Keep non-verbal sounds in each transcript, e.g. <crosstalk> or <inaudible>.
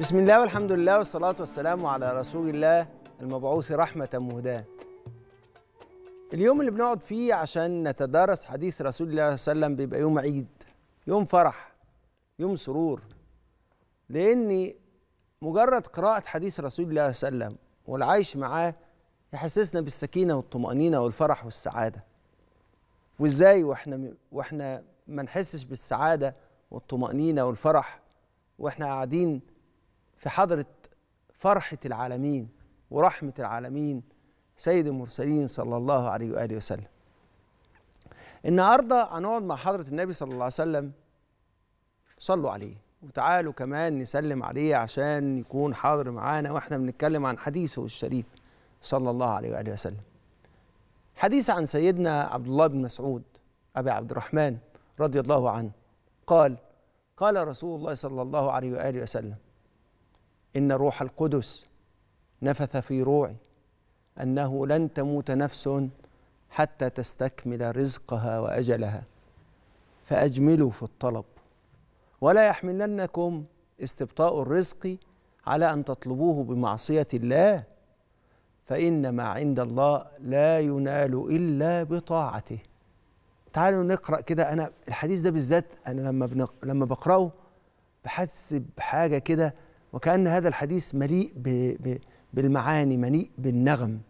بسم الله والحمد لله والصلاة والسلام على رسول الله المبعوث رحمة مهداة اليوم اللي بنقعد فيه عشان نتدارس حديث رسول الله صلى الله عليه وسلم بيبقى يوم عيد يوم فرح يوم سرور لأن مجرد قراءة حديث رسول الله صلى الله عليه وسلم والعيش معاه يحسسنا بالسكينة والطمأنينة والفرح والسعادة وإزاي وإحنا وإحنا ما نحسش بالسعادة والطمأنينة والفرح وإحنا قاعدين في حضرة فرحة العالمين ورحمة العالمين سيد المرسلين صلى الله عليه وآله وسلم النهاردة هنقعد مع حضرة النبي صلى الله عليه وسلم صلوا عليه وتعالوا كمان نسلم عليه عشان يكون حاضر معانا واحنا بنتكلم عن حديثه الشريف صلى الله عليه وآله وسلم حديث عن سيدنا عبد الله بن مسعود أبي عبد الرحمن رضي الله عنه قال قال رسول الله صلى الله عليه وآله وسلم إن روح القدس نفث في روعي أنه لن تموت نفس حتى تستكمل رزقها وأجلها فأجملوا في الطلب ولا يحملنكم استبطاء الرزق على أن تطلبوه بمعصية الله فإن ما عند الله لا ينال إلا بطاعته تعالوا نقرأ كده أنا الحديث ده بالذات أنا لما لما بقرأه بحس بحاجة كده وكأن هذا الحديث مليء بـ بـ بالمعاني مليء بالنغم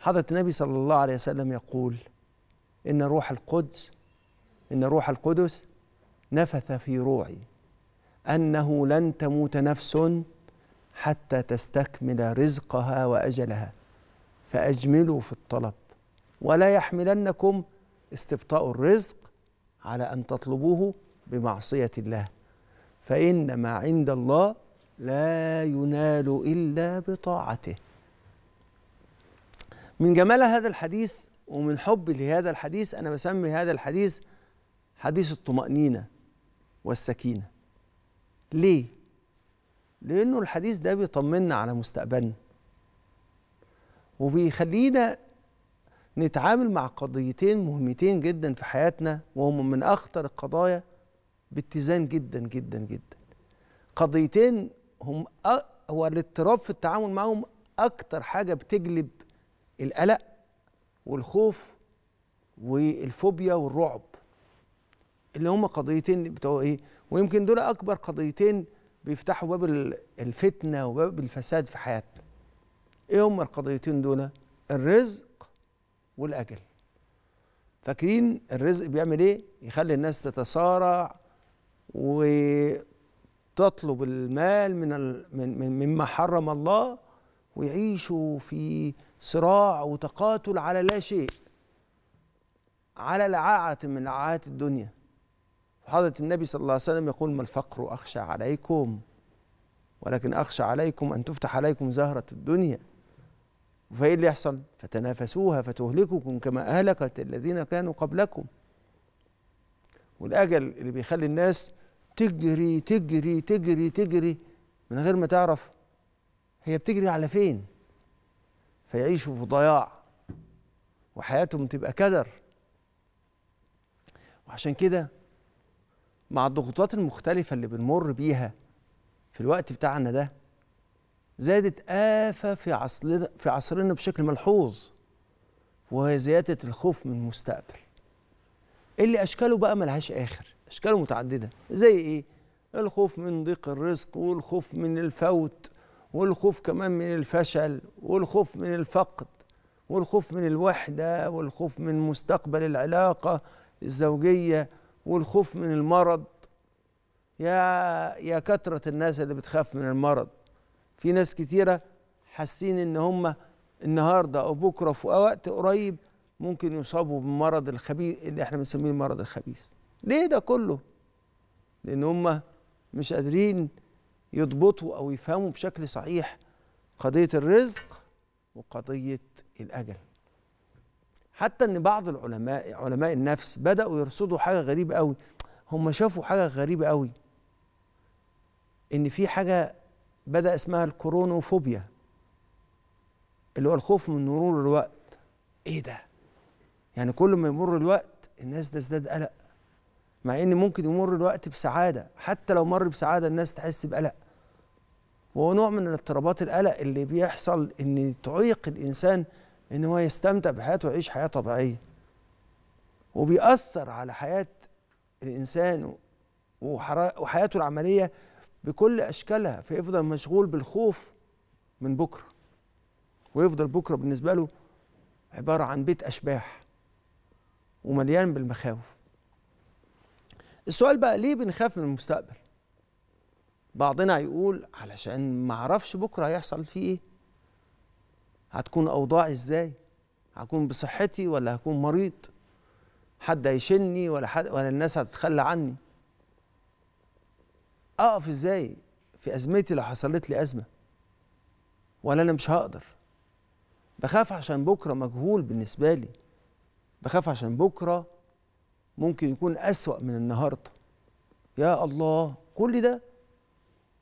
حضرة النبي صلى الله عليه وسلم يقول إن روح القدس إن روح القدس نفث في روعي أنه لن تموت نفس حتى تستكمل رزقها وأجلها فأجملوا في الطلب ولا يحملنكم استبطاء الرزق على أن تطلبوه بمعصية الله فإن ما عند الله لا ينال إلا بطاعته من جمال هذا الحديث ومن حبي لهذا الحديث أنا بسمي هذا الحديث حديث الطمأنينة والسكينة ليه؟ لأنه الحديث ده بيطمنا على مستقبلنا وبيخلينا نتعامل مع قضيتين مهمتين جدا في حياتنا وهم من أخطر القضايا باتزان جدا جدا جدا قضيتين هم هو الاضطراب في التعامل معهم اكتر حاجه بتجلب القلق والخوف والفوبيا والرعب اللي هم قضيتين بتوع ايه ويمكن دول اكبر قضيتين بيفتحوا باب الفتنه وباب الفساد في حياتنا ايه هم القضيتين دول الرزق والاجل فاكرين الرزق بيعمل ايه يخلي الناس تتصارع وتطلب المال من من مما حرم الله ويعيشوا في صراع وتقاتل على لا شيء على لعاعة من لعاعات الدنيا حضرة النبي صلى الله عليه وسلم يقول ما الفقر أخشى عليكم ولكن أخشى عليكم أن تفتح عليكم زهرة الدنيا فإيه اللي يحصل فتنافسوها فتهلككم كما أهلكت الذين كانوا قبلكم والاجل اللي بيخلي الناس تجري تجري تجري تجري من غير ما تعرف هي بتجري على فين فيعيشوا في ضياع وحياتهم تبقى كدر وعشان كده مع الضغوطات المختلفة اللي بنمر بيها في الوقت بتاعنا ده زادت آفة في عصرنا في عصرنا بشكل ملحوظ وهي زيادة الخوف من المستقبل اللي اشكاله بقى ملهاش اخر اشكاله متعدده زي ايه الخوف من ضيق الرزق والخوف من الفوت والخوف كمان من الفشل والخوف من الفقد والخوف من الوحده والخوف من مستقبل العلاقه الزوجيه والخوف من المرض يا يا كثره الناس اللي بتخاف من المرض في ناس كتيره حاسين ان هم النهارده او بكره في وقت قريب ممكن يصابوا بمرض الخبيث اللي احنا بنسميه المرض الخبيث ليه ده كله لان هم مش قادرين يضبطوا او يفهموا بشكل صحيح قضيه الرزق وقضيه الاجل حتى ان بعض العلماء علماء النفس بداوا يرصدوا حاجه غريبه قوي هم شافوا حاجه غريبه قوي ان في حاجه بدا اسمها الكورونوفوبيا اللي هو الخوف من مرور الوقت ايه ده يعني كل ما يمر الوقت الناس تزداد قلق مع ان ممكن يمر الوقت بسعاده حتى لو مر بسعاده الناس تحس بقلق وهو نوع من اضطرابات القلق اللي بيحصل ان تعيق الانسان ان هو يستمتع بحياته ويعيش حياه طبيعيه وبيأثر على حياه الانسان وحياته العمليه بكل اشكالها فيفضل مشغول بالخوف من بكره ويفضل بكره بالنسبه له عباره عن بيت اشباح ومليان بالمخاوف السؤال بقى ليه بنخاف من المستقبل بعضنا يقول علشان ما اعرفش بكره هيحصل فيه ايه هتكون اوضاعي ازاي هكون بصحتي ولا هكون مريض حد هيشني ولا حد ولا الناس هتتخلى عني اقف ازاي في ازمتي لو حصلت لي ازمه ولا انا مش هقدر بخاف عشان بكره مجهول بالنسبه لي بخاف عشان بكرة ممكن يكون أسوأ من النهاردة يا الله كل ده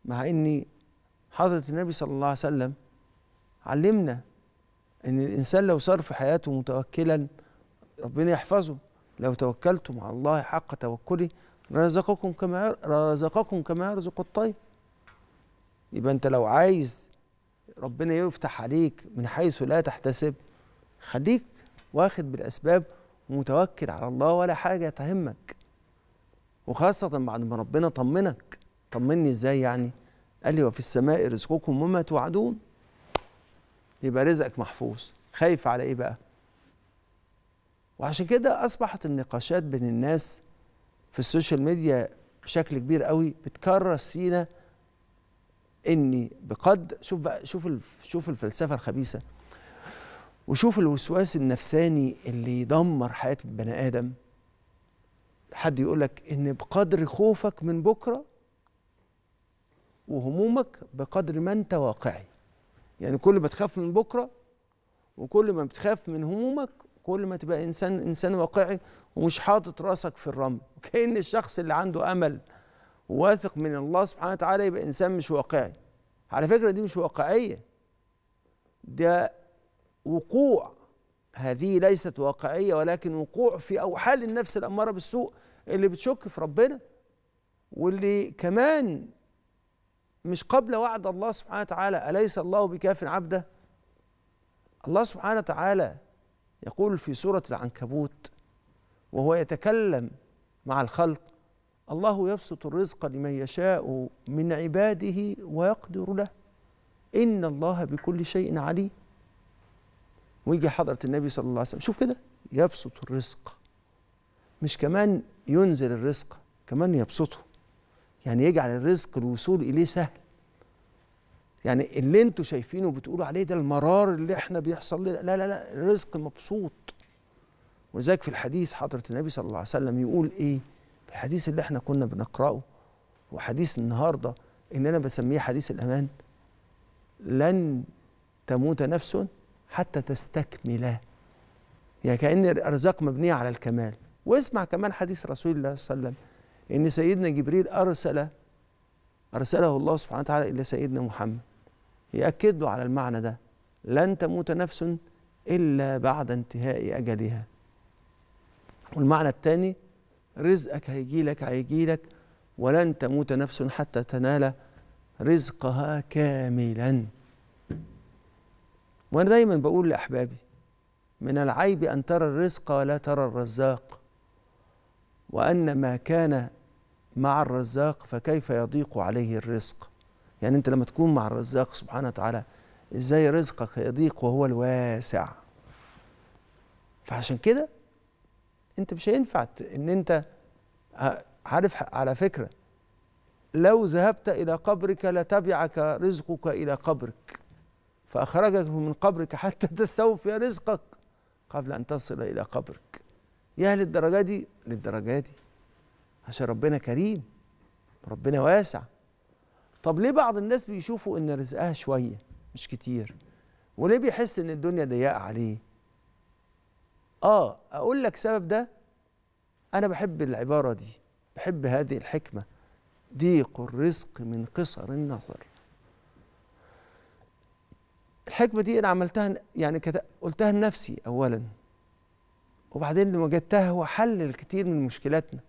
مع إني حضرة النبي صلى الله عليه وسلم علمنا إن الإنسان لو صار في حياته متوكلا ربنا يحفظه لو توكلتم على الله حق توكله رزقكم كما رزقكم كما يرزق الطير يبقى انت لو عايز ربنا يفتح عليك من حيث لا تحتسب خليك واخد بالاسباب ومتوكل على الله ولا حاجه تهمك وخاصه بعد ما ربنا طمنك طمني ازاي يعني قال لي وفي السماء رزقكم وما توعدون يبقى رزقك محفوظ خايف على ايه بقى وعشان كده اصبحت النقاشات بين الناس في السوشيال ميديا بشكل كبير قوي بتكرس فينا اني بقدر شوف بقى شوف شوف الفلسفه الخبيثه وشوف الوسواس النفساني اللي يدمر حياة بني آدم حد يقولك إن بقدر خوفك من بكرة وهمومك بقدر ما أنت واقعي يعني كل ما تخاف من بكرة وكل ما بتخاف من همومك كل ما تبقى إنسان إنسان واقعي ومش حاطط راسك في الرمل <laughs> كأن الشخص اللي عنده أمل وواثق من الله سبحانه وتعالى يبقى إنسان مش واقعي على فكرة دي مش واقعية ده وقوع هذه ليست واقعية ولكن وقوع في أوحال النفس الأمارة بالسوء اللي بتشك في ربنا واللي كمان مش قبل وعد الله سبحانه وتعالى أليس الله بكاف عبده الله سبحانه وتعالى يقول في سورة العنكبوت وهو يتكلم مع الخلق الله يبسط الرزق لمن يشاء من عباده ويقدر له إن الله بكل شيء عليم ويجي حضرة النبي صلى الله عليه وسلم شوف كده يبسط الرزق مش كمان ينزل الرزق كمان يبسطه يعني يجعل الرزق الوصول إليه سهل يعني اللي انتوا شايفينه وبتقولوا عليه ده المرار اللي احنا بيحصل لنا لا لا لا الرزق مبسوط ولذلك في الحديث حضرة النبي صلى الله عليه وسلم يقول ايه في الحديث اللي احنا كنا بنقرأه وحديث النهارده ان انا بسميه حديث الامان لن تموت نفس حتى تستكمل يعني كأن الأرزاق مبنية على الكمال واسمع كمان حديث رسول الله صلى الله عليه وسلم إن سيدنا جبريل أرسل أرسله الله سبحانه وتعالى إلى سيدنا محمد يأكد له على المعنى ده لن تموت نفس إلا بعد انتهاء أجلها والمعنى الثاني رزقك هيجي لك هيجي لك ولن تموت نفس حتى تنال رزقها كاملاً وانا دايما بقول لاحبابي من العيب ان ترى الرزق ولا ترى الرزاق وان ما كان مع الرزاق فكيف يضيق عليه الرزق يعني انت لما تكون مع الرزاق سبحانه وتعالى ازاي رزقك يضيق وهو الواسع فعشان كده انت مش هينفع ان انت آه، عارف على فكره لو ذهبت الى قبرك لتبعك رزقك الى قبرك فأخرجك من قبرك حتى تستوفي رزقك قبل أن تصل إلى قبرك يا للدرجة دي للدرجة دي عشان ربنا كريم ربنا واسع طب ليه بعض الناس بيشوفوا إن رزقها شوية مش كتير وليه بيحس إن الدنيا ضيقة عليه آه أقول لك سبب ده أنا بحب العبارة دي بحب هذه الحكمة ضيق الرزق من قصر النظر الحكمة دي أنا عملتها يعني كت... قلتها لنفسي أولا وبعدين لما وجدتها هو حل الكثير من مشكلاتنا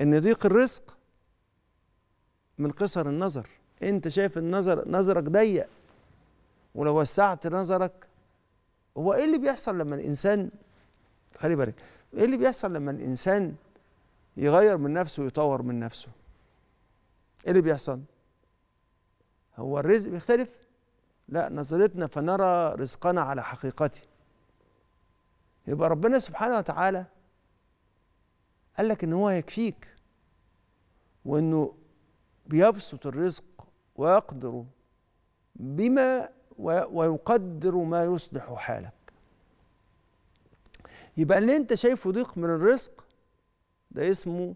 إن ضيق الرزق من قصر النظر أنت شايف النظر نظرك ضيق ولو وسعت نظرك هو إيه اللي بيحصل لما الإنسان خلي بالك إيه اللي بيحصل لما الإنسان يغير من نفسه ويطور من نفسه إيه اللي بيحصل؟ هو الرزق بيختلف لا نظرتنا فنرى رزقنا على حقيقته يبقى ربنا سبحانه وتعالى قال لك ان هو يكفيك وانه بيبسط الرزق ويقدره بما ويقدر ما يصلح حالك يبقى اللي انت شايفه ضيق من الرزق ده اسمه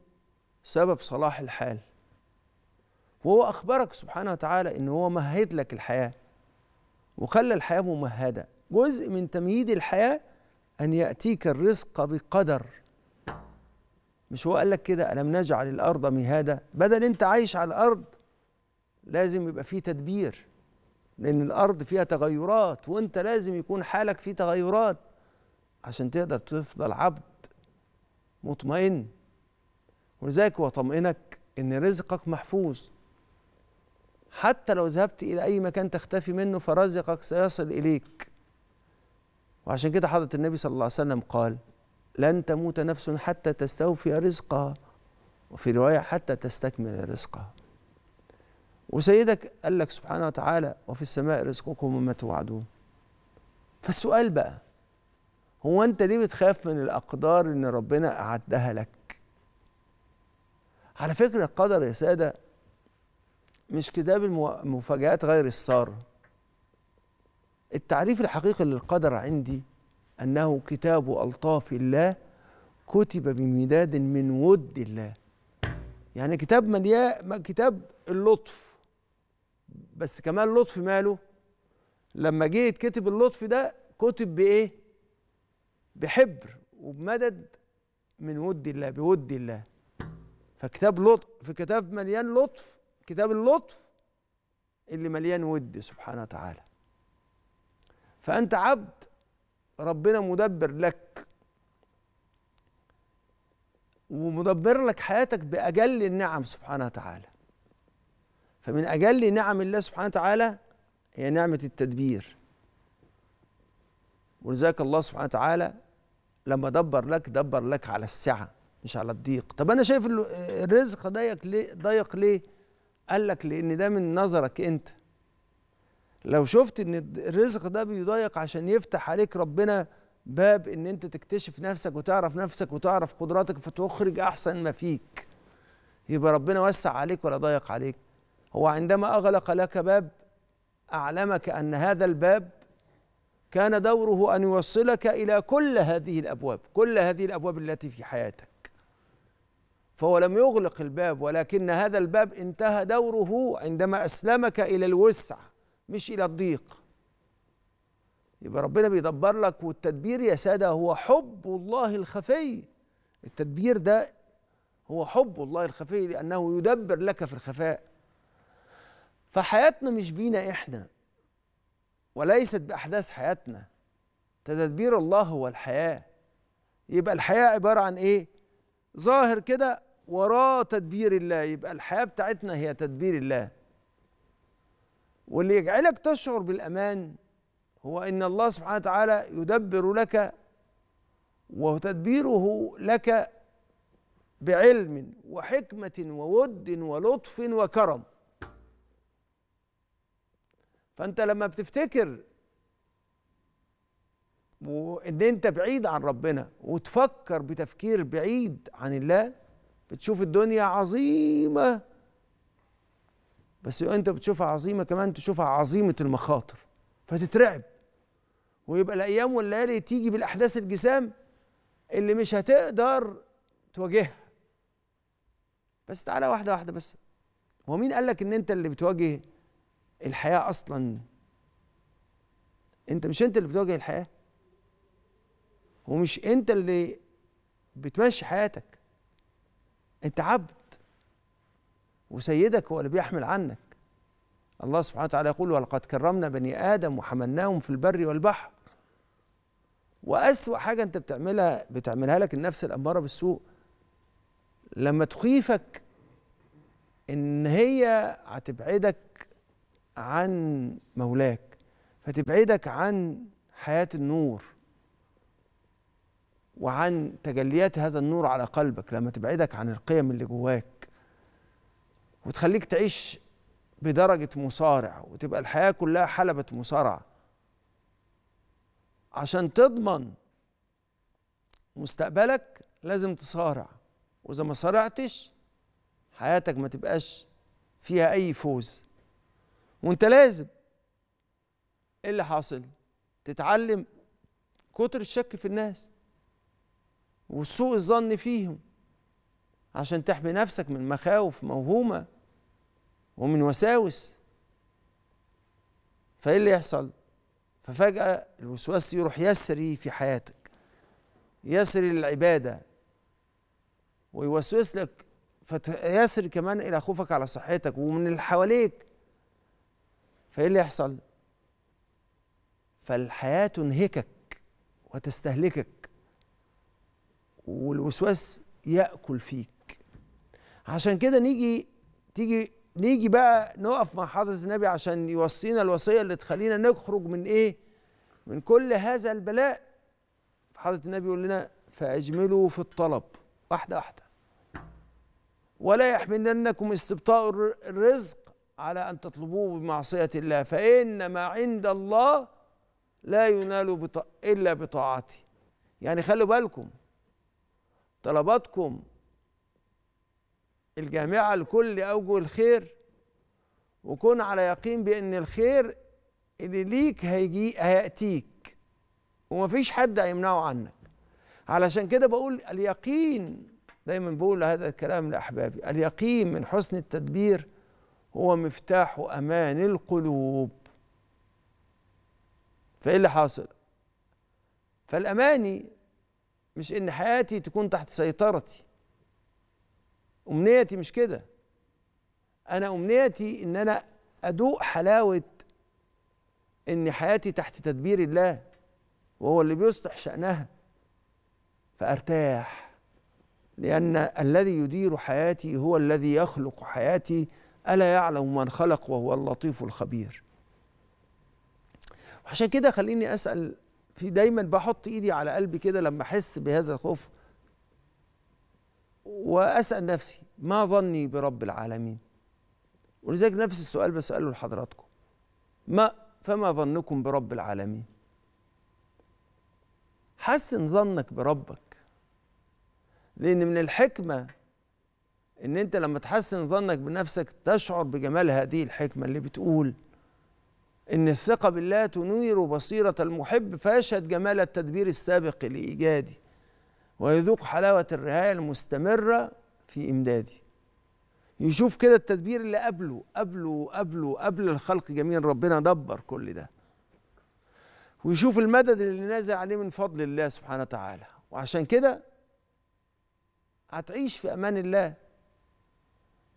سبب صلاح الحال وهو اخبرك سبحانه وتعالى ان هو مهد لك الحياه وخلى الحياة ممهدة جزء من تمهيد الحياة أن يأتيك الرزق بقدر مش هو قال لك كده ألم نجعل الأرض مهادة بدل أنت عايش على الأرض لازم يبقى فيه تدبير لأن الأرض فيها تغيرات وأنت لازم يكون حالك فيه تغيرات عشان تقدر تفضل عبد مطمئن ولذلك هو ان رزقك محفوظ حتى لو ذهبت إلى أي مكان تختفي منه فرزقك سيصل إليك وعشان كده حضرة النبي صلى الله عليه وسلم قال لن تموت نفس حتى تستوفي رزقها وفي رواية حتى تستكمل رزقها وسيدك قال لك سبحانه وتعالى وفي السماء رزقكم وما توعدون فالسؤال بقى هو أنت ليه بتخاف من الأقدار إن ربنا أعدها لك على فكرة القدر يا سادة مش كتاب المفاجآت غير السارة التعريف الحقيقي للقدر عندي أنه كتاب ألطاف الله كتب بمداد من ود الله يعني كتاب مليان كتاب اللطف بس كمان لطف ماله لما جه يتكتب اللطف ده كتب بايه بحبر وبمدد من ود الله بود الله فكتاب لطف في كتاب مليان لطف كتاب اللطف اللي مليان ود سبحانه وتعالى فأنت عبد ربنا مدبر لك ومدبر لك حياتك بأجل النعم سبحانه وتعالى فمن أجل نعم الله سبحانه وتعالى هي نعمة التدبير ولذلك الله سبحانه وتعالى لما دبر لك دبر لك على السعة مش على الضيق طب أنا شايف الرزق ضيق ليه ضيق ليه قال لك لان ده من نظرك انت لو شفت ان الرزق ده بيضايق عشان يفتح عليك ربنا باب ان انت تكتشف نفسك وتعرف نفسك وتعرف قدراتك فتخرج احسن ما فيك يبقى ربنا وسع عليك ولا ضايق عليك هو عندما اغلق لك باب اعلمك ان هذا الباب كان دوره ان يوصلك الى كل هذه الابواب كل هذه الابواب التي في حياتك فهو لم يغلق الباب ولكن هذا الباب انتهى دوره عندما اسلمك الى الوسع مش الى الضيق يبقى ربنا بيدبر لك والتدبير يا ساده هو حب الله الخفي التدبير ده هو حب الله الخفي لانه يدبر لك في الخفاء فحياتنا مش بينا احنا وليست باحداث حياتنا تدبير الله هو الحياه يبقى الحياه عباره عن ايه ظاهر كده وراه تدبير الله يبقى الحياه بتاعتنا هي تدبير الله واللي يجعلك تشعر بالامان هو ان الله سبحانه وتعالى يدبر لك وتدبيره لك بعلم وحكمه وود ولطف وكرم فانت لما بتفتكر وان انت بعيد عن ربنا وتفكر بتفكير بعيد عن الله بتشوف الدنيا عظيمة بس انت بتشوفها عظيمة كمان تشوفها عظيمة المخاطر فتترعب ويبقى الأيام والليالي تيجي بالأحداث الجسام اللي مش هتقدر تواجهها بس تعالى واحدة واحدة بس هو مين قال لك ان انت اللي بتواجه الحياة اصلا انت مش انت اللي بتواجه الحياة ومش انت اللي بتمشي حياتك انت عبد وسيدك هو اللي بيحمل عنك الله سبحانه وتعالى يقول ولقد كرمنا بني ادم وحملناهم في البر والبحر واسوا حاجه انت بتعملها بتعملها لك النفس الاماره بالسوء لما تخيفك ان هي هتبعدك عن مولاك فتبعدك عن حياه النور وعن تجليات هذا النور على قلبك لما تبعدك عن القيم اللي جواك وتخليك تعيش بدرجة مصارع وتبقى الحياة كلها حلبة مصارعة عشان تضمن مستقبلك لازم تصارع وإذا ما صارعتش حياتك ما تبقاش فيها أي فوز وأنت لازم إيه اللي حاصل؟ تتعلم كتر الشك في الناس وسوء الظن فيهم عشان تحمي نفسك من مخاوف موهومه ومن وساوس فايه اللي يحصل ففجاه الوسواس يروح يسري في حياتك يسري للعباده ويوسوس لك فيسري كمان الى خوفك على صحتك ومن اللي حواليك فايه اللي يحصل فالحياه تنهكك وتستهلكك والوسواس ياكل فيك عشان كده نيجي تيجي نيجي بقى نقف مع حضره النبي عشان يوصينا الوصيه اللي تخلينا نخرج من ايه من كل هذا البلاء حضره النبي يقول لنا فاجملوا في الطلب واحده واحده ولا يحملنكم استبطاء الرزق على ان تطلبوه بمعصيه الله فان ما عند الله لا ينال بط... الا بطاعته يعني خلوا بالكم طلباتكم الجامعة لكل أوجه الخير وكن على يقين بأن الخير اللي ليك هيجي هيأتيك ومفيش حد هيمنعه عنك علشان كده بقول اليقين دايما بقول هذا الكلام لأحبابي اليقين من حسن التدبير هو مفتاح أمان القلوب فإيه اللي حاصل؟ فالأماني مش ان حياتي تكون تحت سيطرتي امنيتي مش كده انا امنيتي ان انا ادوق حلاوه ان حياتي تحت تدبير الله وهو اللي بيصلح شانها فارتاح لان الذي يدير حياتي هو الذي يخلق حياتي الا يعلم من خلق وهو اللطيف الخبير عشان كده خليني اسال في دايما بحط ايدي على قلبي كده لما احس بهذا الخوف واسال نفسي ما ظني برب العالمين ولذلك نفس السؤال بساله لحضراتكم ما فما ظنكم برب العالمين حسن ظنك بربك لان من الحكمه ان انت لما تحسن ظنك بنفسك تشعر بجمال هذه الحكمه اللي بتقول إن الثقة بالله تنير بصيرة المحب فيشهد جمال التدبير السابق لإيجادي ويذوق حلاوة الرعاية المستمرة في إمدادي يشوف كده التدبير اللي قبله قبله قبله قبل الخلق جميعا ربنا دبر كل ده ويشوف المدد اللي نازل عليه من فضل الله سبحانه وتعالى وعشان كده هتعيش في امان الله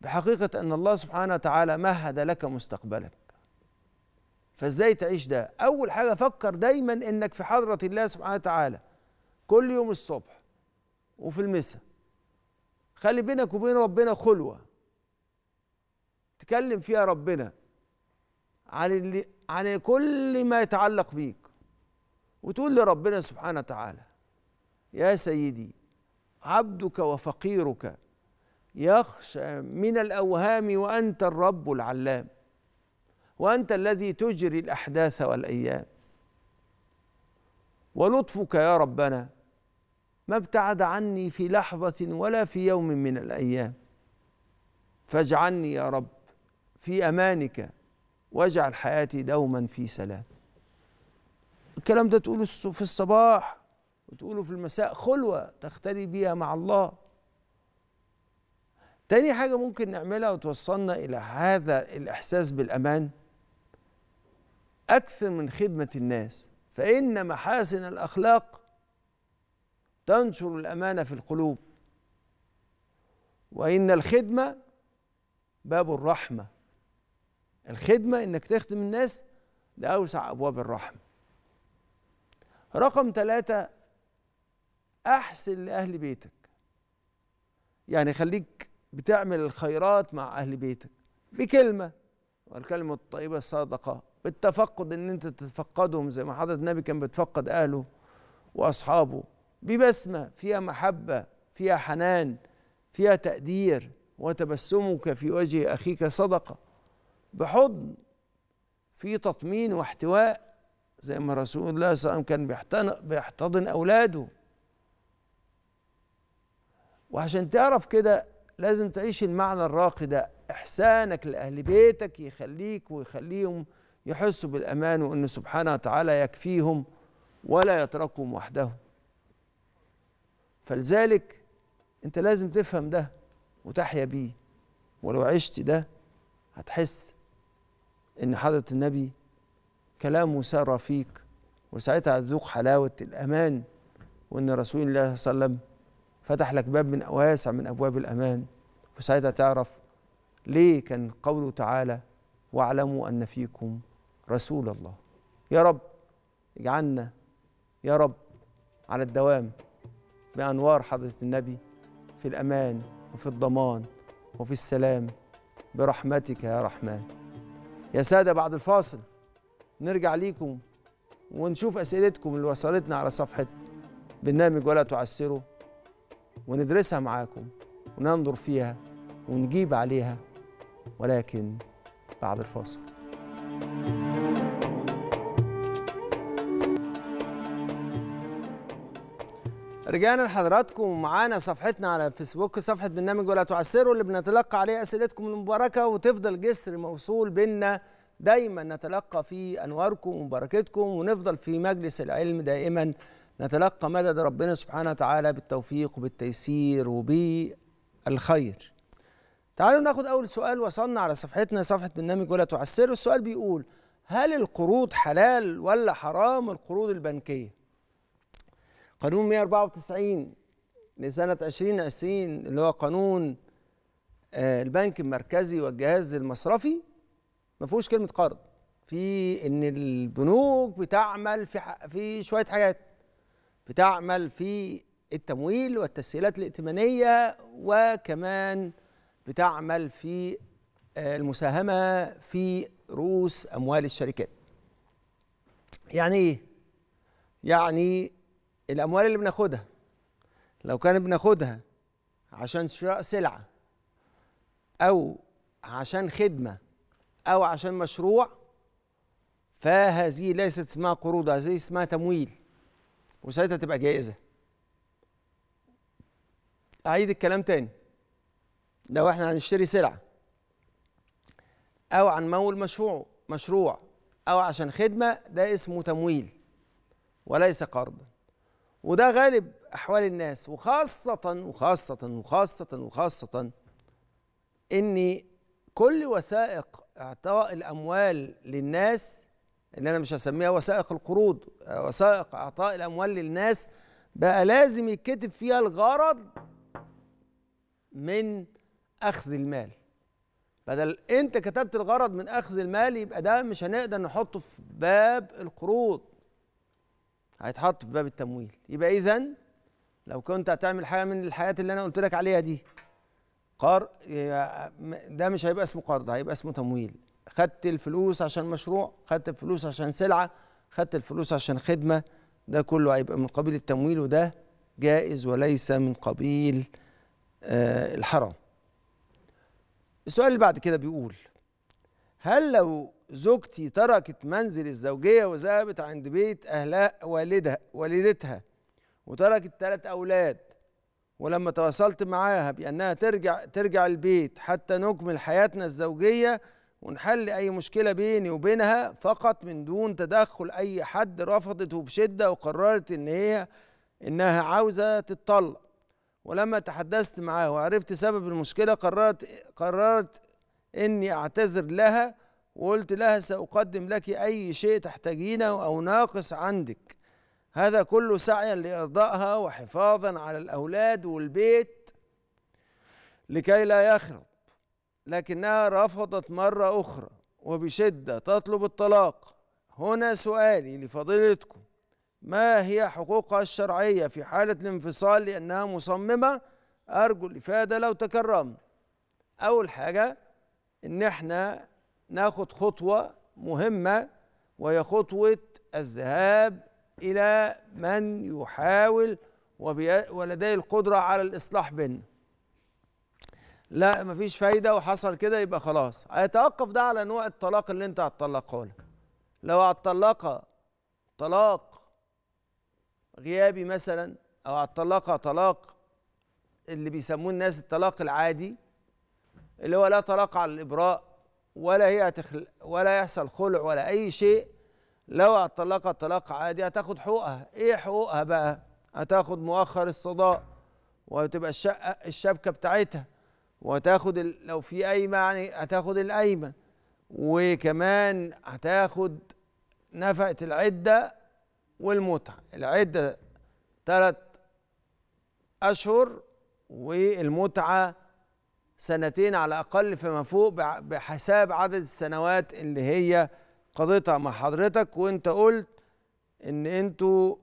بحقيقه ان الله سبحانه وتعالى مهد لك مستقبلك فازاي تعيش ده اول حاجه فكر دايما انك في حضره الله سبحانه وتعالى كل يوم الصبح وفي المساء خلي بينك وبين ربنا خلوه تكلم فيها ربنا عن اللي عن كل ما يتعلق بيك وتقول لربنا سبحانه وتعالى يا سيدي عبدك وفقيرك يخشى من الاوهام وانت الرب العلام وأنت الذي تجري الأحداث والأيام ولطفك يا ربنا ما ابتعد عني في لحظة ولا في يوم من الأيام فاجعلني يا رب في أمانك واجعل حياتي دوما في سلام الكلام ده تقوله في الصباح وتقوله في المساء خلوة تختلي بيها مع الله تاني حاجة ممكن نعملها وتوصلنا إلى هذا الإحساس بالأمان أكثر من خدمة الناس فإن محاسن الأخلاق تنشر الأمانة في القلوب وإن الخدمة باب الرحمة الخدمة إنك تخدم الناس ده أوسع أبواب الرحمة رقم ثلاثة أحسن لأهل بيتك يعني خليك بتعمل الخيرات مع أهل بيتك بكلمة والكلمة الطيبة الصادقة بالتفقد ان انت تتفقدهم زي ما حضرة النبي كان بيتفقد اهله واصحابه ببسمه فيها محبه فيها حنان فيها تقدير وتبسمك في وجه اخيك صدقه بحضن في تطمين واحتواء زي ما رسول الله صلى الله عليه وسلم كان بيحتضن اولاده وعشان تعرف كده لازم تعيش المعنى الراقي ده احسانك لاهل بيتك يخليك ويخليهم يحسوا بالأمان وأن سبحانه وتعالى يكفيهم ولا يتركهم وحدهم فلذلك أنت لازم تفهم ده وتحيا بيه ولو عشت ده هتحس ان حضرة النبي كلامه سار فيك وساعتها هتذوق حلاوة الأمان وإن رسول الله صلى الله عليه وسلم فتح لك باب من واسع من أبواب الأمان وساعتها تعرف ليه كان قوله تعالى واعلموا أن فيكم رسول الله يا رب اجعلنا يا رب على الدوام بأنوار حضرة النبي في الأمان وفي الضمان وفي السلام برحمتك يا رحمن يا سادة بعد الفاصل نرجع ليكم ونشوف أسئلتكم اللي وصلتنا على صفحة برنامج ولا تعسره وندرسها معاكم وننظر فيها ونجيب عليها ولكن بعد الفاصل رجعنا لحضراتكم ومعانا صفحتنا على فيسبوك صفحة برنامج ولا تعسروا اللي بنتلقى عليه أسئلتكم المباركة وتفضل جسر موصول بينا دايما نتلقى فيه أنواركم ومباركتكم ونفضل في مجلس العلم دائما نتلقى مدد ربنا سبحانه وتعالى بالتوفيق وبالتيسير وبالخير تعالوا ناخد أول سؤال وصلنا على صفحتنا صفحة برنامج ولا تعسروا السؤال بيقول هل القروض حلال ولا حرام القروض البنكية؟ قانون 194 لسنة 2020 اللي هو قانون آه، البنك المركزي والجهاز المصرفي ما فيهوش كلمة قرض في إن البنوك بتعمل في في شوية حاجات بتعمل في التمويل والتسهيلات الائتمانية وكمان بتعمل في آه، المساهمة في رؤوس أموال الشركات يعني إيه؟ يعني الاموال اللي بناخدها لو كان بناخدها عشان شراء سلعه او عشان خدمه او عشان مشروع فهذه ليست اسمها قروض هذه اسمها تمويل وساعتها تبقى جائزه اعيد الكلام تاني لو احنا هنشتري سلعه او هنمول مشروع مشروع او عشان خدمه ده اسمه تمويل وليس قرض وده غالب احوال الناس وخاصه وخاصه وخاصه وخاصه ان كل وثائق اعطاء الاموال للناس اللي انا مش هسميها وثائق القروض وثائق اعطاء الاموال للناس بقى لازم يتكتب فيها الغرض من اخذ المال بدل انت كتبت الغرض من اخذ المال يبقى ده مش هنقدر نحطه في باب القروض هيتحط في باب التمويل يبقى اذا لو كنت هتعمل حاجه من الحاجات اللي انا قلت لك عليها دي قرض ده مش هيبقى اسمه قرض هيبقى اسمه تمويل خدت الفلوس عشان مشروع خدت الفلوس عشان سلعه خدت الفلوس عشان خدمه ده كله هيبقى من قبيل التمويل وده جائز وليس من قبيل آه، الحرام السؤال اللي بعد كده بيقول هل لو زوجتي تركت منزل الزوجية وذهبت عند بيت أهلها والدها والدتها وتركت ثلاث أولاد ولما تواصلت معاها بأنها ترجع ترجع البيت حتى نكمل حياتنا الزوجية ونحل أي مشكلة بيني وبينها فقط من دون تدخل أي حد رفضته بشدة وقررت إن هي إنها عاوزة تتطلق ولما تحدثت معاها وعرفت سبب المشكلة قررت قررت إني أعتذر لها وقلت لها سأقدم لك أي شيء تحتاجينه أو ناقص عندك هذا كله سعيا لإرضائها وحفاظا على الأولاد والبيت لكي لا يخرب لكنها رفضت مرة أخرى وبشدة تطلب الطلاق هنا سؤالي لفضيلتكم ما هي حقوقها الشرعية في حالة الانفصال لأنها مصممة أرجو الإفادة لو تكرمنا أول حاجة إن إحنا ناخد خطوة مهمة وهي خطوة الذهاب إلى من يحاول ولديه القدرة على الإصلاح بيننا لا مفيش فايدة وحصل كده يبقى خلاص هيتوقف ده على نوع الطلاق اللي أنت هتطلقه له لو هتطلقها طلاق غيابي مثلا أو هتطلقها طلاق اللي بيسموه الناس الطلاق العادي اللي هو لا طلاق على الإبراء ولا هي هتخل ولا يحصل خلع ولا أي شيء لو اتطلقت طلاق عادي هتاخد حقوقها إيه حقوقها بقى هتاخد مؤخر الصداق وتبقى الشقة الشبكة بتاعتها وتاخد لو في قايمة يعني هتاخد القايمة وكمان هتاخد نفقة العدة والمتعة العدة ثلاث أشهر والمتعة سنتين على الاقل فيما فوق بحساب عدد السنوات اللي هي قضيتها مع حضرتك وانت قلت ان انتوا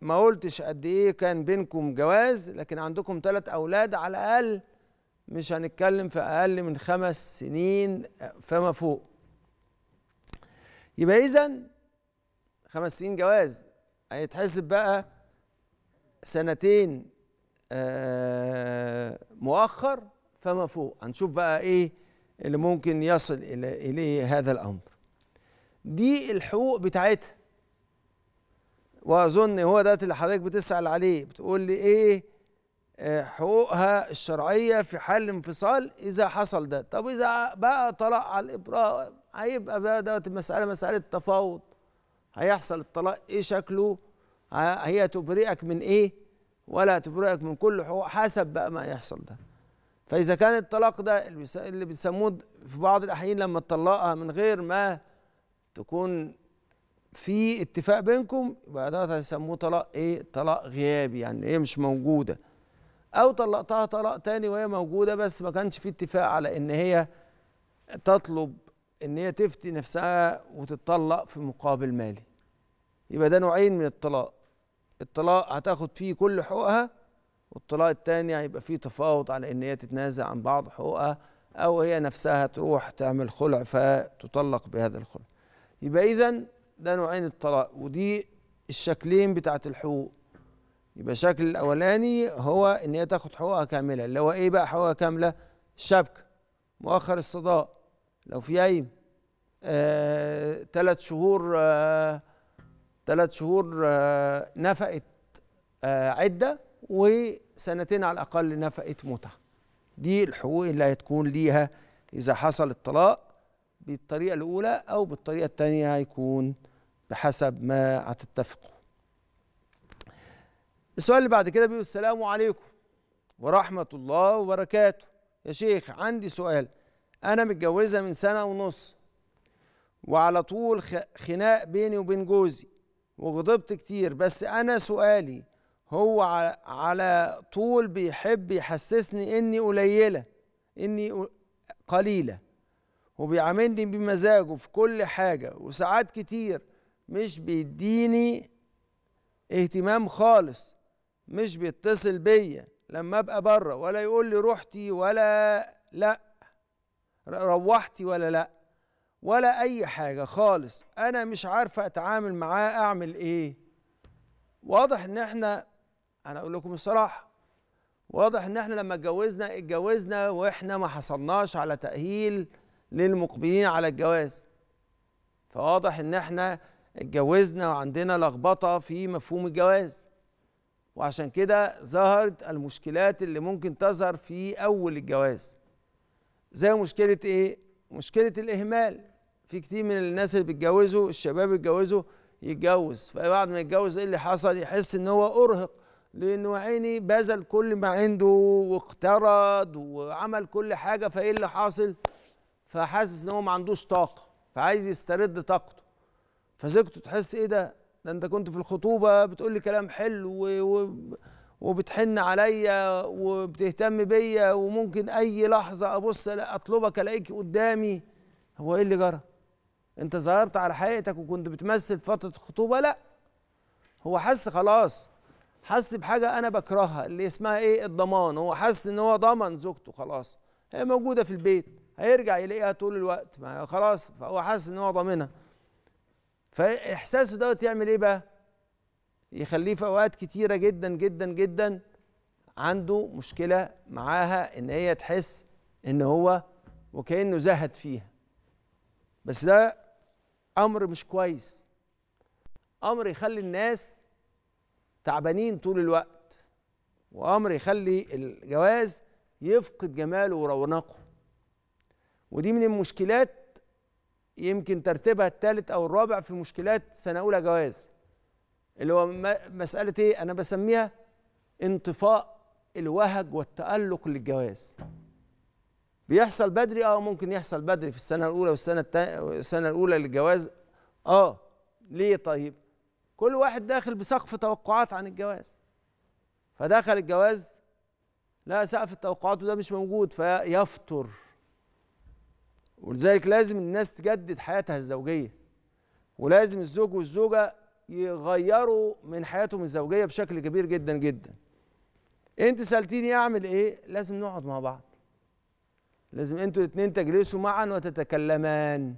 ما قلتش قد ايه كان بينكم جواز لكن عندكم ثلاث اولاد على الاقل مش هنتكلم في اقل من خمس سنين فما فوق يبقى اذا خمس سنين جواز هيتحسب بقى سنتين آه، مؤخر فما فوق هنشوف بقى ايه اللي ممكن يصل اليه هذا الامر دي الحقوق بتاعتها واظن هو ده اللي حضرتك بتسال عليه بتقول لي ايه آه، حقوقها الشرعيه في حال انفصال اذا حصل ده طب اذا بقى طلاق على الابراء هيبقى بقى دوت المساله مساله تفاوض هيحصل الطلاق ايه شكله هي تبرئك من ايه ولا تبرئك من كل حقوق حسب بقى ما يحصل ده فإذا كان الطلاق ده اللي بيسموه في بعض الأحيان لما تطلقها من غير ما تكون في اتفاق بينكم يبقى ده هيسموه طلاق ايه؟ طلاق غيابي يعني هي مش موجوده. او طلقتها طلاق تاني وهي موجوده بس ما كانش في اتفاق على ان هي تطلب ان هي تفتي نفسها وتتطلق في مقابل مالي. يبقى ده نوعين من الطلاق. الطلاق هتاخد فيه كل حقوقها والطلاق الثاني هيبقى فيه تفاوض على ان هي تتنازل عن بعض حقوقها او هي نفسها تروح تعمل خلع فتطلق بهذا الخلع يبقى اذا ده نوعين الطلاق ودي الشكلين بتاعت الحقوق يبقى الشكل الاولاني هو ان هي تاخد حقوقها كامله اللي هو ايه بقى حقوقها كامله الشبكه مؤخر الصداق لو في اي ثلاث آه، شهور ثلاث آه، شهور آه، نفقت آه، عده و سنتين على الأقل نفقه متعة دي الحقوق اللي هتكون ليها إذا حصل الطلاق بالطريقة الأولى أو بالطريقة الثانية هيكون بحسب ما هتتفقوا السؤال اللي بعد كده بيقول السلام عليكم ورحمة الله وبركاته يا شيخ عندي سؤال أنا متجوزة من سنة ونص وعلى طول خناق بيني وبين جوزي وغضبت كتير بس أنا سؤالي هو على طول بيحب يحسسني اني قليله اني قليله وبيعاملني بمزاجه في كل حاجه وساعات كتير مش بيديني اهتمام خالص مش بيتصل بيا لما ابقى بره ولا يقول لي روحتي ولا لا روحتي ولا لا ولا اي حاجه خالص انا مش عارفه اتعامل معاه اعمل ايه واضح ان احنا انا اقول لكم الصراحه واضح ان احنا لما اتجوزنا اتجوزنا واحنا ما حصلناش على تاهيل للمقبلين على الجواز فواضح ان احنا اتجوزنا وعندنا لخبطه في مفهوم الجواز وعشان كده ظهرت المشكلات اللي ممكن تظهر في اول الجواز زي مشكله ايه مشكله الاهمال في كتير من الناس اللي بيتجوزوا الشباب بيتجوزوا يتجوز فبعد ما يتجوز ايه اللي حصل يحس ان هو ارهق لانه عيني بذل كل ما عنده واقترض وعمل كل حاجه فايه اللي حاصل فحاسس ان هو ما عندوش طاقه فعايز يسترد طاقته فزوجته تحس ايه ده ده انت كنت في الخطوبه بتقول لي كلام حلو وبتحن عليا وبتهتم بيا وممكن اي لحظه ابص اطلبك الاقيك قدامي هو ايه اللي جرى انت ظهرت على حقيقتك وكنت بتمثل فتره الخطوبه لا هو حس خلاص حس بحاجه انا بكرهها اللي اسمها ايه الضمان هو حس ان هو ضمن زوجته خلاص هي موجوده في البيت هيرجع يلاقيها طول الوقت ما خلاص فهو حاسس ان هو ضامنها فاحساسه دوت يعمل ايه بقى يخليه في اوقات كتيره جدا جدا جدا عنده مشكله معاها ان هي تحس ان هو وكانه زهد فيها بس ده امر مش كويس امر يخلي الناس تعبانين طول الوقت وامر يخلي الجواز يفقد جماله ورونقه ودي من المشكلات يمكن ترتيبها الثالث او الرابع في مشكلات سنه اولى جواز اللي هو مساله ايه انا بسميها انطفاء الوهج والتالق للجواز بيحصل بدري اه ممكن يحصل بدري في السنه الاولى والسنه الثانيه السنه الاولى للجواز اه ليه طيب كل واحد داخل بسقف توقعات عن الجواز فدخل الجواز لا سقف التوقعات وده مش موجود فيفتر ولذلك لازم الناس تجدد حياتها الزوجيه ولازم الزوج والزوجه يغيروا من حياتهم الزوجيه بشكل كبير جدا جدا انت سالتيني اعمل ايه لازم نقعد مع بعض لازم انتوا الاثنين تجلسوا معا وتتكلمان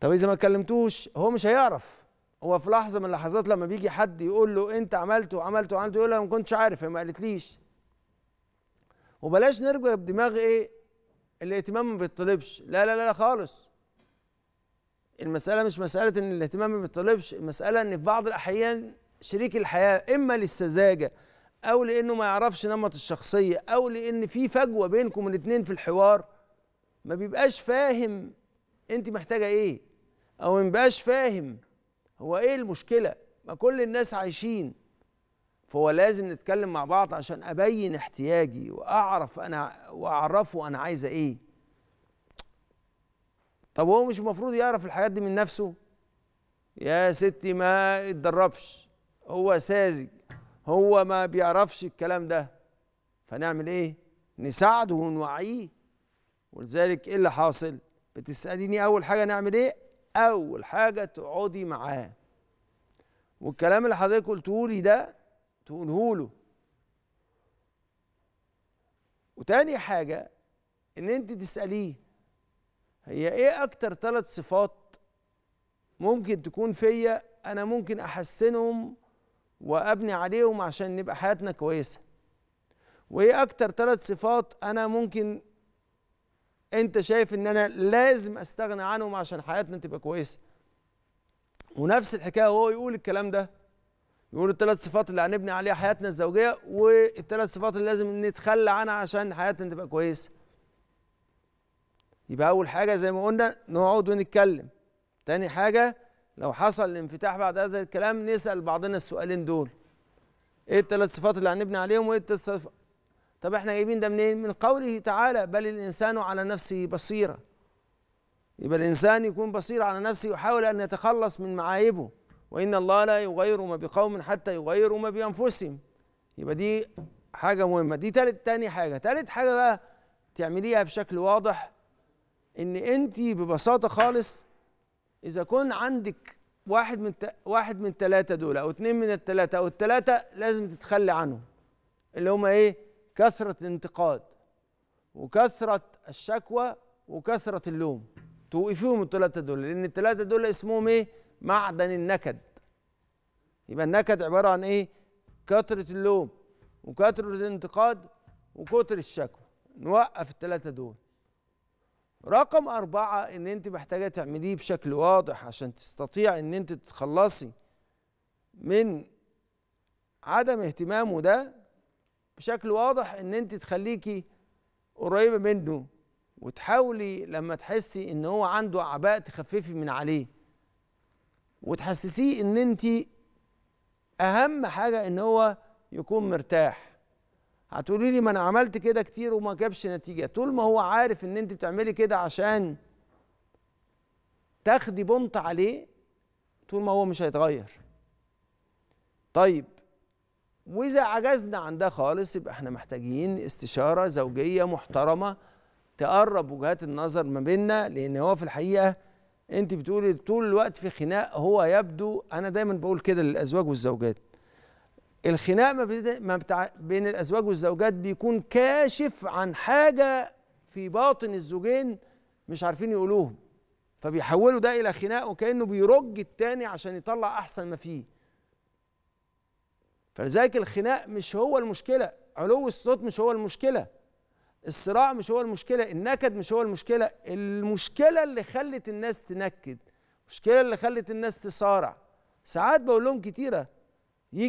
طب اذا ما كلمتوش هو مش هيعرف هو في لحظه من اللحظات لما بيجي حد يقول له انت عملت وعملت وعملته يقول له ما كنتش عارف هي ما قالتليش وبلاش نرجع بدماغ ايه الاهتمام ما بيطلبش لا لا لا خالص المسألة مش مسألة إن الاهتمام ما بيطلبش، المسألة إن في بعض الأحيان شريك الحياة إما للسذاجة أو لأنه ما يعرفش نمط الشخصية أو لأن في فجوة بينكم الاتنين في الحوار ما بيبقاش فاهم أنت محتاجة إيه او مبقاش فاهم هو ايه المشكله ما كل الناس عايشين فهو لازم نتكلم مع بعض عشان ابين احتياجي واعرف انا واعرفه انا عايزه ايه طب هو مش المفروض يعرف الحاجات دي من نفسه يا ستي ما اتدربش هو ساذج هو ما بيعرفش الكلام ده فنعمل ايه نساعده ونوعيه ولذلك ايه اللي حاصل بتساليني اول حاجه نعمل ايه اول حاجه تقعدي معاه والكلام اللي حضرتك قلته لي ده تقوله له وتاني حاجه ان انت تساليه هي ايه اكتر ثلاث صفات ممكن تكون فيا انا ممكن احسنهم وابني عليهم عشان نبقى حياتنا كويسه وايه اكتر ثلاث صفات انا ممكن انت شايف ان انا لازم استغنى عنهم عشان حياتنا تبقى كويسه ونفس الحكايه وهو يقول الكلام ده يقول الثلاث صفات اللي هنبني عليها حياتنا الزوجيه والثلاث صفات اللي لازم نتخلى عنها عشان حياتنا تبقى كويسه يبقى اول حاجه زي ما قلنا نقعد ونتكلم تاني حاجه لو حصل انفتاح بعد هذا الكلام نسال بعضنا السؤالين دول ايه الثلاث صفات اللي هنبني عليهم وايه طب احنا جايبين ده منين من قوله تعالى بل الانسان على نفسه بصيره يبقى الانسان يكون بصير على نفسه يحاول ان يتخلص من معايبه وان الله لا يغير ما بقوم حتى يغيروا ما بانفسهم يبقى دي حاجه مهمه دي تالت تاني حاجه تالت حاجه بقى تعمليها بشكل واضح ان انت ببساطه خالص اذا كان عندك واحد من واحد من الثلاثه دول او اثنين من الثلاثه او الثلاثه لازم تتخلي عنهم اللي هما ايه كثرة الانتقاد وكثرة الشكوى وكثرة اللوم توقفيهم الثلاثة دول لأن الثلاثة دول اسمهم إيه؟ معدن النكد يبقى النكد عبارة عن إيه؟ كثرة اللوم وكثرة الانتقاد وكثر الشكوى نوقف الثلاثة دول رقم أربعة إن أنت محتاجة تعمليه بشكل واضح عشان تستطيع إن أنت تتخلصي من عدم اهتمامه ده بشكل واضح ان انت تخليكي قريبه منه وتحاولي لما تحسي ان هو عنده اعباء تخففي من عليه وتحسسيه ان انت اهم حاجه ان هو يكون مرتاح هتقولي لي ما انا عملت كده كتير وما جابش نتيجه طول ما هو عارف ان انت بتعملي كده عشان تاخدي بنط عليه طول ما هو مش هيتغير طيب واذا عجزنا عن ده خالص يبقى احنا محتاجين استشاره زوجيه محترمه تقرب وجهات النظر ما بيننا لان هو في الحقيقه انت بتقولي طول الوقت في خناق هو يبدو انا دايما بقول كده للازواج والزوجات الخناق ما بين الازواج والزوجات بيكون كاشف عن حاجه في باطن الزوجين مش عارفين يقولوهم فبيحولوا ده الى خناق وكانه بيرج التاني عشان يطلع احسن ما فيه فلذلك الخناق مش هو المشكله علو الصوت مش هو المشكله الصراع مش هو المشكله النكد مش هو المشكله المشكله اللي خلت الناس تنكد المشكله اللي خلت الناس تصارع ساعات بقول لهم كتيره يجي